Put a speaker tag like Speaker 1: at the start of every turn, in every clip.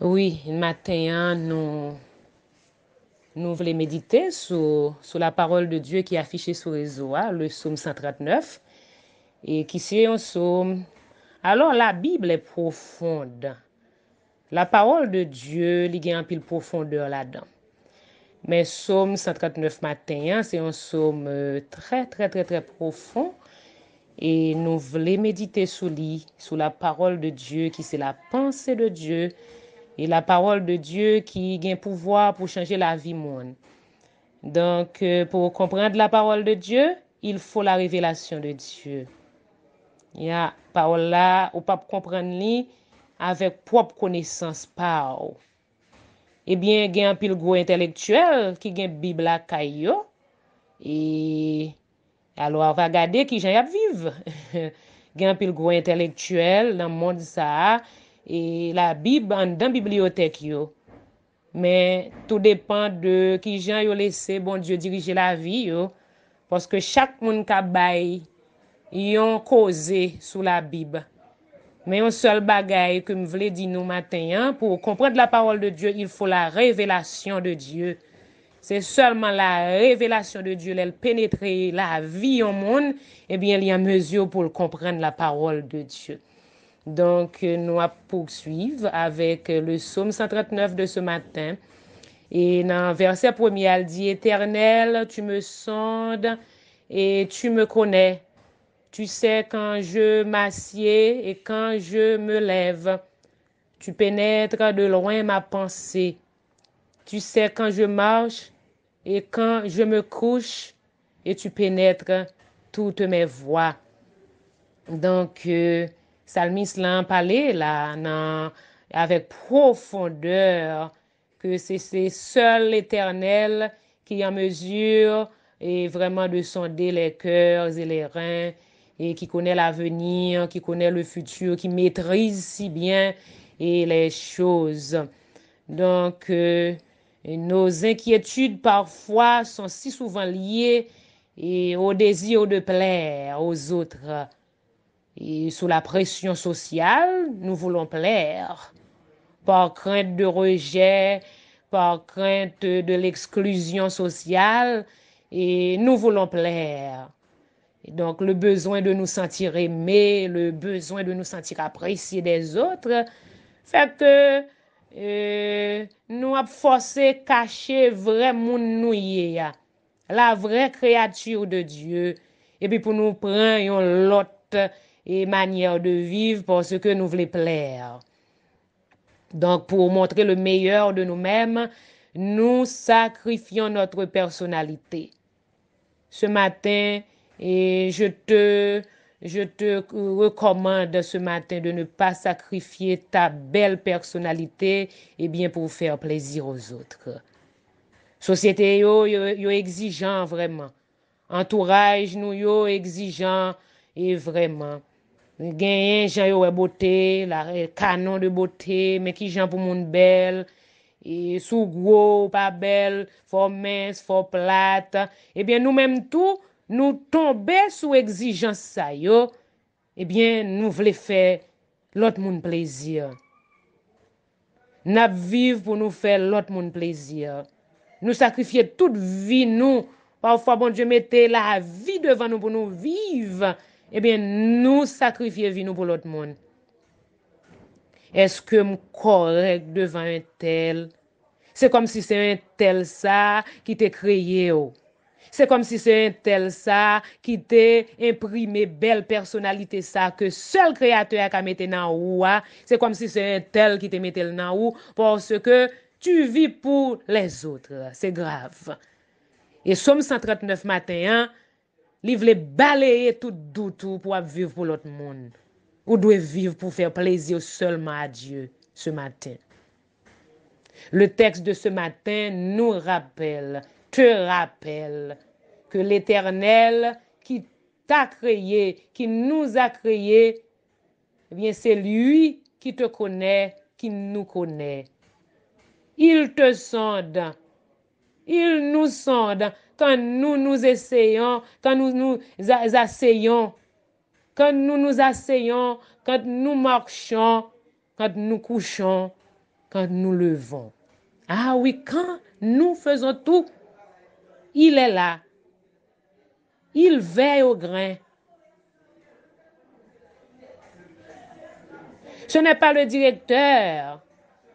Speaker 1: Oui, matin, nous, nous voulons méditer sur, la parole de Dieu qui est affichée sur réseau, hein, le psaume 139, et qui c'est un psaume. Alors, la Bible est profonde. La parole de Dieu, il y a un pile profondeur là-dedans. Mais psaume 139 matin, hein, c'est un psaume euh, très, très, très, très profond. Et nous voulons méditer sur lui, sur la parole de Dieu, qui c'est la pensée de Dieu, E la parol de Diyo ki gen pouvoi pou chanje la vi moun. Donk euh, pou komprende la parol de Diyo, il fwo la revelasyon de Diyo. Ya parol la ou pap komprende li avek prop konesans pa ou. Ebyen eh gen pil gro intelektuel ki gen bibla kayo. E alwa va gade ki jan yap viv. Gen pil gro intelektuel nan moun di sa a. E la bib an dan bibliotek yo. Men tou depan de ki jan yo lese bon Diyo dirije la vi yo. Poske chak moun kabay yon koze sou la bib. Men yon sol bagay ke m vle di nou matenyan. Po komprende la parol de Diyo, il fo la revelasyon de Diyo. Se solman la revelasyon de Diyo lel penetre la vi yon moun. E eh bien li an mezyo pou komprende la parol de Diyo. Donc, nous allons poursuivre avec le psaume 139 de ce matin. Et dans verset premier, elle dit, Éternel, tu me sondes et tu me connais. Tu sais quand je m'assieds et quand je me lève. Tu pénètres de loin ma pensée. Tu sais quand je marche et quand je me couche et tu pénètres toutes mes voies. Donc, euh, Salmis lan pale la nan avek profondeur ke se se sol eternel ki an mesur e vreman de sonde le keurs e le ren e ki kone la venir, ki kone le futur, ki metrizi si bien e le chouz. Donk euh, nos enkyetude parfwa son si souvan liye e o dezir de pler os outre. Et sous la pression sociale, nous voulons plaire. Par crainte de rejet, par crainte de l'exclusion sociale, et nous voulons plaire. Et donc le besoin de nous sentir aimés, le besoin de nous sentir appréciés des autres, fait que euh, nous avons forcé cacher vraiment la vraie créature de Dieu, et puis pour nous prendre l'autre et manière de vivre pour ce que nous voulons plaire. Donc, pour montrer le meilleur de nous-mêmes, nous sacrifions notre personnalité. Ce matin, et je te, je te recommande ce matin de ne pas sacrifier ta belle personnalité et eh bien pour faire plaisir aux autres. Société yo, yo exigeant vraiment. Entourage nous yo exigeant et vraiment. genyen jan yo we bote, la eh, kanon de bote, meki jan pou moun bel, e sou gwo, pa bel, fò mens, fò plat, ebyen eh nou menm tou, nou tombe sou exijans sa yo, ebyen eh nou vle fe, lot moun plezir. Nap viv pou nou fe lot moun plezir. Nou sakrifye tout vi nou, pa ou fwa bon dje mette la vi devan nou pou nou viv, ebyen, Ebyen nou sakrifye vi nou pou lout moun. Eske m korrek devan un tel? Se kom si se un tel sa ki te kreyye ou. Se kom si se un tel sa ki te imprime bel personalite sa ke sel kreator a ka mette nan ou a. Se kom si se un tel ki te mette nan ou porske tu vi pou les outre. Se grav. E som 139 matin an, Li vle baleye tout doutou pou ap viv pou lot moun. Ou dwe viv pou fer plezio solman a Diyo se maten. Le tekst de se maten nou rappel, te rappel, ke l'Eternel ki ta kreyye, ki nou a kreyye, ebyen se lui ki te kone, ki nou kone. Il te sonde, il nou sonde, quand nous nous essayons, quand nous nous asseyons, quand nous nous asseyons, quand nous marchons, quand nous couchons, quand nous levons. Ah oui, quand nous faisons tout, il est là. Il veille au grain. Ce n'est pas le directeur,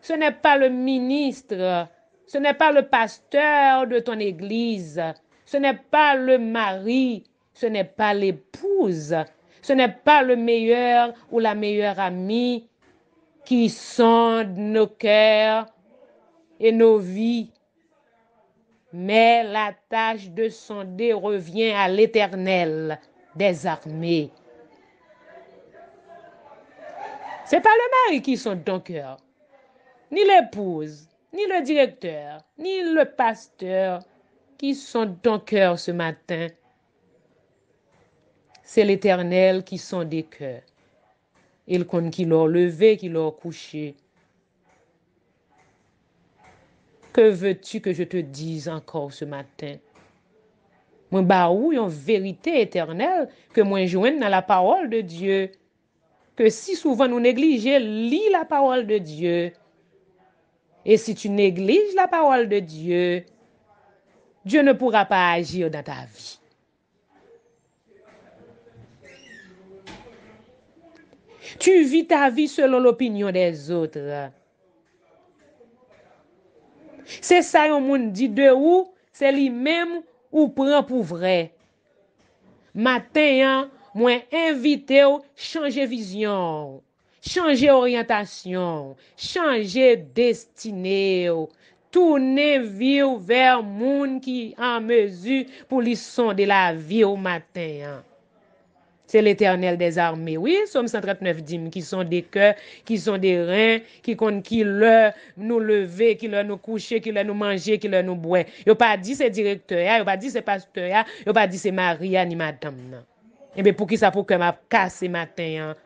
Speaker 1: ce n'est pas le ministre, ce n'est pas le pasteur de ton église. Ce n'est pas le mari. Ce n'est pas l'épouse. Ce n'est pas le meilleur ou la meilleure amie qui sonde nos cœurs et nos vies. Mais la tâche de sonder revient à l'Éternel des armées. Ce n'est pas le mari qui sonde ton cœur, ni l'épouse, ni le directeur, ni le pasteur, qui sont ton cœur ce matin. C'est l'Éternel qui sont des cœurs. Il compte qui l'ont levé, qui l'ont couché. Que veux-tu que je te dise encore ce matin? Moi en en vérité éternelle que que moi à dans la parole de Dieu. Que si souvent nous négligeons, lis la parole de Dieu. E si tu neglij la pawal de Diyo, Diyo ne poura pa ajil dan ta vi. Tu vi ta vi selon l'opinyon des outre. Se sa yon moun di de ou, se li mem ou pran pou vre. Maten yon, mwen invite ou chanje vizyon. Chanje oryantasyon, chanje destineyo, toune vi ou ver moun ki an mezu pou li sonde la vi ou matenyan. Se l'Eternel des Arme, oui, som 139 dim, ki son de ke, ki son de ren, ki kon ki lor nou leve, ki lor nou kouche, ki lor nou manje, ki lor nou bwe. Yo pa di se direktorya, yo pa di se pastorya, yo pa di se maria ni madame nan. Ebe eh pou ki sa pou ke map kase matenyan,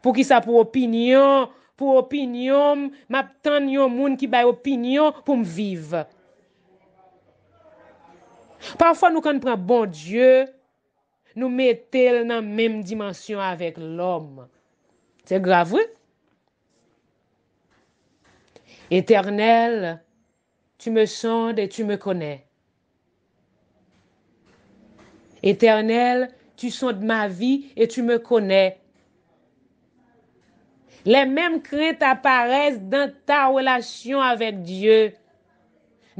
Speaker 1: Pou ki sa pou opinyon, pou opinyon, m ap tan yon moun ki bay opinyon pou m vive. Parfwa nou kan pran bon Diyo, nou metel nan menm dimansyon avek lom. Se gravou? Eternel, tu me sonde et tu me kone. Eternel, tu sonde ma vi et tu me kone. Le menm kre ta parez dan ta relasyon avek Diyo.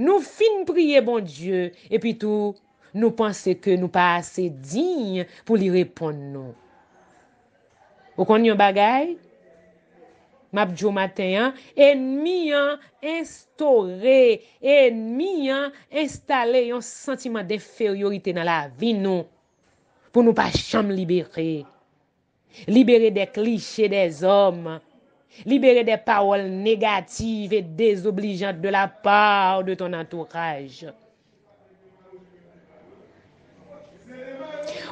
Speaker 1: Nou fin priye bon Diyo. E pi tou nou panse ke nou pa ase digne pou li repon nou. Ou kon yon bagay? Map Diyo maten yon. E mi yon instore. E mi yon instale yon sentiman de feriorite nan la vi non. nou. Pou nou pa chanm libere. Libere de kliche de zom. Libere de pawol negatif et desoblijant de la pa ou de ton antouraj.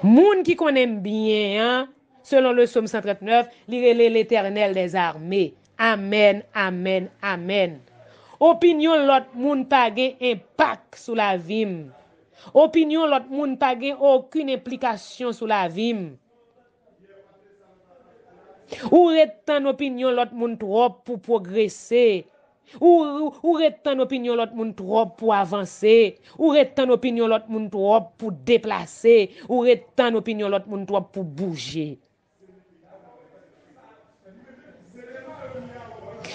Speaker 1: Moun ki konen bien, selon le Somme 139, lire le l'Eternel des armés. Amen, amen, amen. Opinyon lot moun page, impak sou la vim. Opinyon lot moun page, okun implikasyon sou la vim. Ou re tan opinyon lot moun trob pou progresse? Ou re tan opinyon lot moun trob pou avanse? Ou re tan opinyon lot moun trob pou deplase? Ou re tan opinyon lot moun trob pou bouje?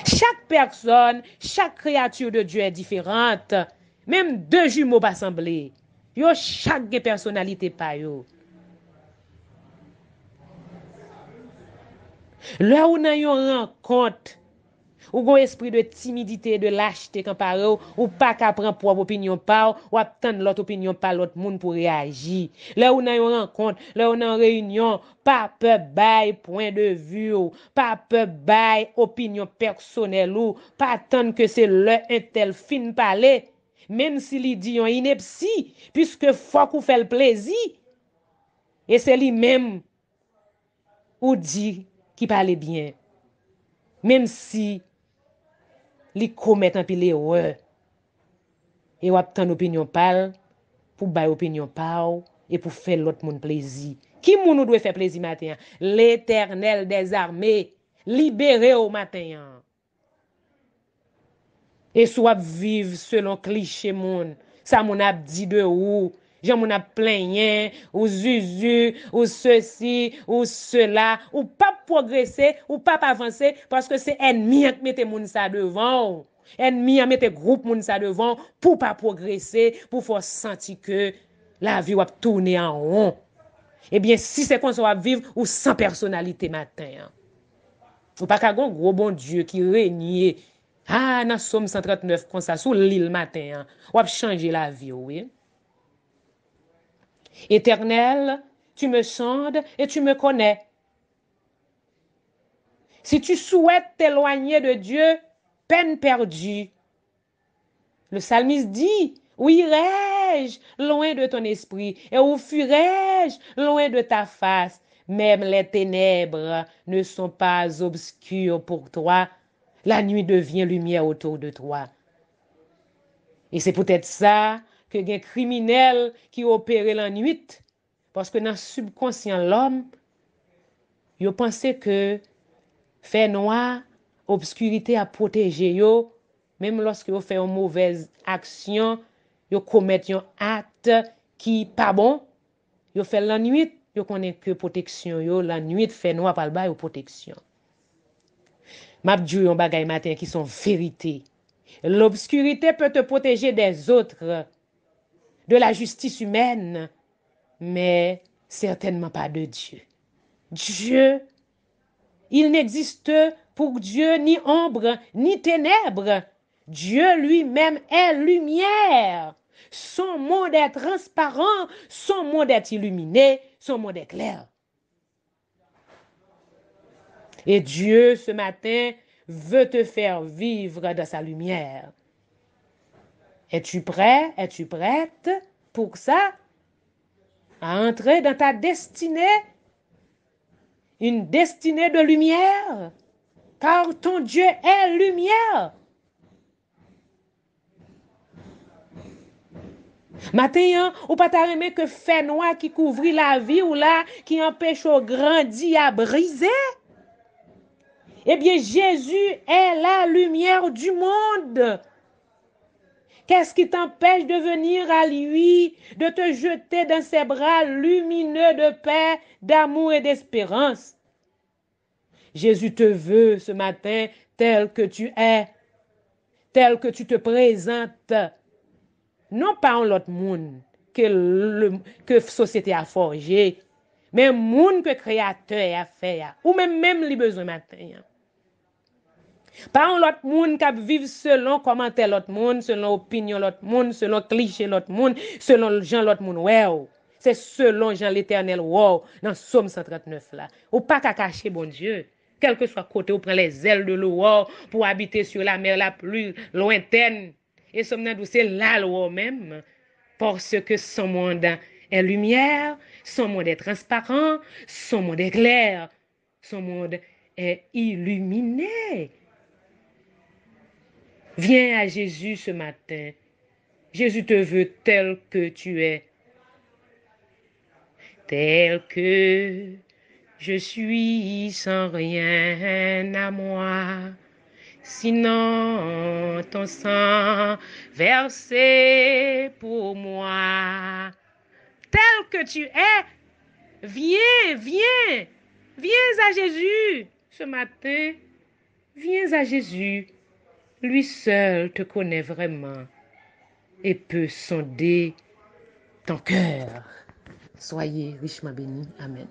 Speaker 1: Chak person, chak kreatur de Diyo e diferante, menm de jumeop asemble, yo chak ge personalite pa yo. La ou nan yon renkont, ou gon espri de timidite, de lachite kanpare ou, ou pa kapran pou ap opinion pa ou, ou ap tan lout opinion pa lout moun pou reagi. La ou nan yon renkont, la ou nan reyunyon, pa pe baye poin de vu ou, pa pe baye opinion personel ou, pa tan ke se le entel fin pale, men si li di yon inepsi, piske fok ou fel plezi, e se li men ou di. I pale bien, menm si li komet an pi le wè. E wap tan opinyon pale pou bay opinyon pale e pou fè lot moun plezi. Ki moun nou dwe fè plezi matenyan? L'Eternel Desarmé, libere ou matenyan. E sou wap vive selon kli chè moun, sa moun ap di de ou. Jan moun ap planyen, ou zuzu, ou se si, ou se la, ou pap progresse, ou pap avanse, paske se enmi an mette moun sa devan, ou enmi an mette group moun sa devan, pou pa progresse, pou fwa santi ke la vi wap toune an ron. Ebyen, eh si se konso wap viv, ou san personalite maten. Ou pa kagon gro bon die ki renyi, a ah, nan som 139 konsa sou li l maten, wap chanje la vi wwe. Éternel, tu me sondes et tu me connais. Si tu souhaites t'éloigner de Dieu, peine perdue. Le psalmiste dit, où irai-je loin de ton esprit et où fuirai-je loin de ta face Même les ténèbres ne sont pas obscures pour toi. La nuit devient lumière autour de toi. Et c'est peut-être ça gen kriminel ki opere l'anuit paske nan subkonsyen l'om yo panse ke fey noa obskurite a proteje yo menm loske yo fey an mouvez aksyon yo komet yon at ki pa bon yo fey l'anuit yo konen ke proteksyon yo l'anuit fey noa pal ba yo proteksyon map djou yon bagay matin ki son ferite l'obskurite pe te proteje de zotre de la justice humaine, mais certainement pas de Dieu. Dieu, il n'existe pour Dieu ni ombre, ni ténèbres. Dieu lui-même est lumière. Son monde est transparent, son monde est illuminé, son monde est clair. Et Dieu, ce matin, veut te faire vivre dans sa lumière. Es-tu prêt? Es-tu prête pour ça? À entrer dans ta destinée? Une destinée de lumière? Car ton Dieu est lumière. Matin, hein, ou pas ta que fait noir qui couvrit la vie ou là, qui empêche au grandi à briser? Eh bien, Jésus est la lumière du monde. Qu'est-ce qui t'empêche de venir à lui, de te jeter dans ses bras lumineux de paix, d'amour et d'espérance? Jésus te veut ce matin tel que tu es, tel que tu te présentes. Non pas en l'autre monde que, la que société a forgé, mais monde que créateur a fait, ou même même les besoins matin. Pa an lot moun kap viv selon komante lot moun, selon opinyon lot moun, selon kliche lot moun, selon jan lot moun wew. Se selon jan l'Eternel waw nan som 139 la. Ou pa kakache bon Dje. Kelke swa kote ou pren le zel de lo waw pou habite sou la mer la plu loenten. E som nan dou se la lo waw mem. Por se ke son moun dan e lumièr, son moun dan e transparent, son moun dan e glèr, son moun dan e iluminey. Viens à Jésus ce matin. Jésus te veut tel que tu es. Tel que je suis sans rien à moi, sinon ton sang versé pour moi. Tel que tu es, viens, viens, viens à Jésus ce matin. Viens à Jésus lui seul te connaît vraiment et peut sonder ton cœur. Soyez richement bénis. Amen.